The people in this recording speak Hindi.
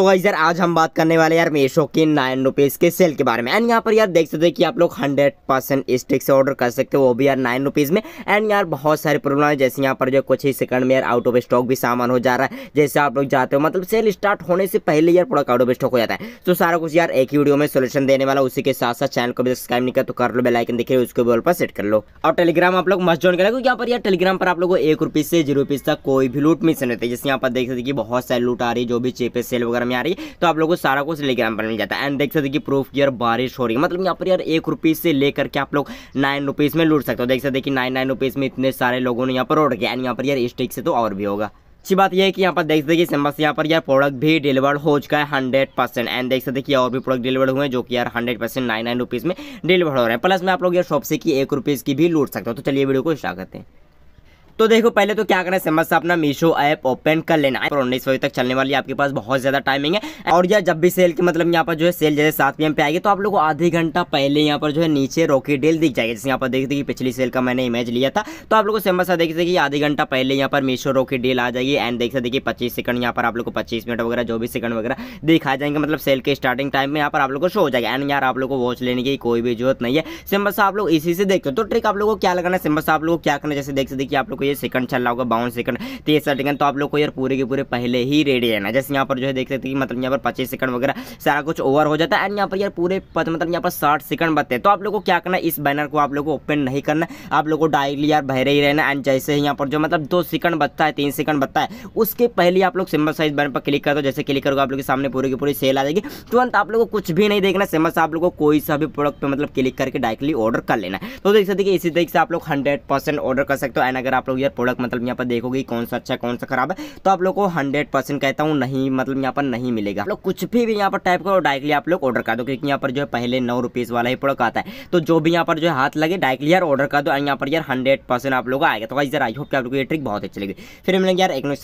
तो गाइज यार आज हम बात करने वाले यार मेशो के नाइन रुपीज़ के सेल के बारे में एंड यहाँ पर यार देख सकते हो कि आप लोग हंड्रेड परसेंट स्टिक से ऑर्डर कर सकते हो वो भी यार नाइन रुपीज़ में एंड यार बहुत सारे प्रॉब्लम है जैसे यहाँ पर जो कुछ ही सेकंड में यार आउट ऑफ स्टॉक भी सामान हो जा रहा है जैसे आप लोग जाते हो मतलब सेल स्टार्ट होने से पहले यार प्रोडक्ट आउट ऑफ स्टॉक हो जाता है तो सारा कुछ यार एक वीडियो में सोल्यूशन देने वाला उसी के साथ साथ चैनल को भी सब्सक्राइब नहीं कर तो कर लो बेलाइकन देखिए उसको भी ऑल पर सेट कर लो और टेलीग्राम आप लोग मस्ट ज्वाइन करें क्योंकि यहाँ पर यार टेलीग्राम पर आप लोग को एक से जीरो तक कोई भी लूट मिस नहीं होती जैसे यहाँ पर देख सकते कि बहुत सारी लूट आ रही है जो भी चेपे सेल वगैरह में आ रही है तो आप लोगों को सारा कुछ टेलीग्राम पर मिल जाता है एंड देख सकते कि प्रूफ की यार बारिश हो रही है मतलब यहाँ पर यार एक रुपीज़ से लेकर के आप लोग नाइन रुपीज़ में लूट सकते हो देख सकते कि नाइन नाइन रुपीज़ में इतने सारे लोगों ने यहाँ पर ऑर्डर किया एंड यहाँ पर यार स्टेक से तो और भी होगा अच्छी बात यह है कि यहाँ पर देख सकते कि सिम्बस यहाँ पर यार प्रोडक्ट भी डिलीवर हो चुका है हंड्रेड परसेंट एंड देख सकते कि और भी प्रोडक्ट डिलीवर हुए हैं जो कि यार hundred percent nine nine rupees में डिलीवर हो रहे हैं प्लस में आप लोग यार शॉप से कि एक रुपीज़ की भी लूट सकते हो तो चलिए वीडियो को स्टार्ट करते हैं तो देखो पहले तो क्या करना है अपना मीशो ऐप ओपन कर लेना है और उन्नीस बजे तक चलने वाली आपके पास बहुत ज़्यादा टाइमिंग है और या जब भी सेल की मतलब यहाँ पर जो है सेल जैसे सात पी पे आएगी तो आप लोग को आधे घंटा पहले यहाँ पर जो है नीचे रोकी डील दिख जाएगी जैसे यहाँ पर देखते कि पिछली सेल का मैंने इमेज लिया था तो आप लोग को समझ सा आधे घंटा पहले यहाँ पर मीशो रोकी डील आ जाएगी एंड देख सकते कि पच्चीस सेकंड यहाँ पर आप लोग को पच्चीस मिनट वगैरह जो भी सेकंड वगैरह दिखा जाएंगे मतलब सेल के स्टार्टिंग टाइम में यहाँ पर आप लोग को शो हो जाएगा एंड यार आप लोग को वॉच लेने की कोई भी जरूरत नहीं है सिम्बस आप लोग इसी से देखते हो तो ट्रिक आप लोग को क्या लगाना है सिम्बस आप लोग क्या करना जैसे देख सकते आप लोग को ये सेकंड चल रहा होगा बावन सेकंड तीस सेकंड तो आप लोग को यार पूरे के पूरे पहले ही रेडी रहना जैसे यहाँ पर जो है देख सकते हैं मतलब यहाँ पर पच्चीस सेकंड वगैरह सारा कुछ ओवर हो जाता है एंड यहाँ पर यार पूरे मतलब यहाँ पर साठ सेकंड बचते हैं तो आप लोग को क्या करना इस बैनर को आप लोग को ओपन नहीं करना आप लोग को डायरेक्टली यार बहरे ही रहना एंड जैसे ही यहाँ पर जो मतलब दो सेकंड बचता है तीन सेकंड बचता है उसके पहले आप लोग सिंबल साइज बैनर पर क्लिक कर दो जैसे क्लिक करोगे आप लोग के सामने पूरी की पूरी सेल आ जाएगी तुरंत आप लोग को कुछ भी नहीं देखना सिंबल से आप लोग को कोई सा भी प्रोडक्ट पर मतलब क्लिक करके डायरेक्टली ऑर्डर कर लेना तो देख सकते कि इसी तरीके से आप लोग हंड्रेड परसेंट ऑर्डर कर सकते हो एंड अगर आप लोग यार प्रोडक्ट मतलब यहाँ पर देखोगे कौन सा अच्छा कौन सा खराब है तो आप लोग को हंड्रेड परसेंट कहता हूँ नहीं मतलब यहाँ पर नहीं मिलेगा आप लोग कुछ भी यहाँ पर टाइप करो डायरेक्टली आप लोग ऑर्डर कर दो क्योंकि यहाँ पर जो है पहले नौ रुपीज़ वाला ही प्रोडक्ट आता है तो जो भी यहाँ पर जो है हाथ लगे डायरेक्टली यार ऑर्डर कर दो यहाँ पर यार हंड्रेड आप लोग आएगा तो आई होप कि आप लोग ये ट्रिक बहुत अच्छी लगी फिर मिलेंगे यार एक